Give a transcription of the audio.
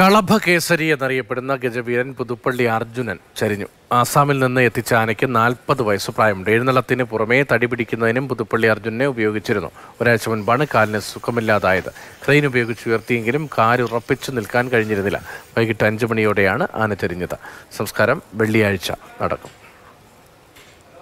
കളഭ കേസരി എന്നറിയപ്പെടുന്ന ഗജവീരൻ പുതുപ്പള്ളി അർജുനൻ ചരിഞ്ഞു ആസാമിൽ നിന്ന് എത്തിച്ച ആനയ്ക്ക് നാൽപ്പത് വയസ്സ് പ്രായമുണ്ട് എഴുന്നള്ളത്തിന് പുറമേ തടി പിടിക്കുന്നതിനും പുതുപ്പള്ളി അർജുനനെ ഉപയോഗിച്ചിരുന്നു ഒരാഴ്ച മുൻപാണ് കാലിന് സുഖമില്ലാതായത് ക്രെയിൻ ഉപയോഗിച്ച് ഉയർത്തിയെങ്കിലും ഉറപ്പിച്ചു നിൽക്കാൻ കഴിഞ്ഞിരുന്നില്ല വൈകിട്ട് അഞ്ച് മണിയോടെയാണ് ആന ചരിഞ്ഞത് സംസ്കാരം വെള്ളിയാഴ്ച നടക്കും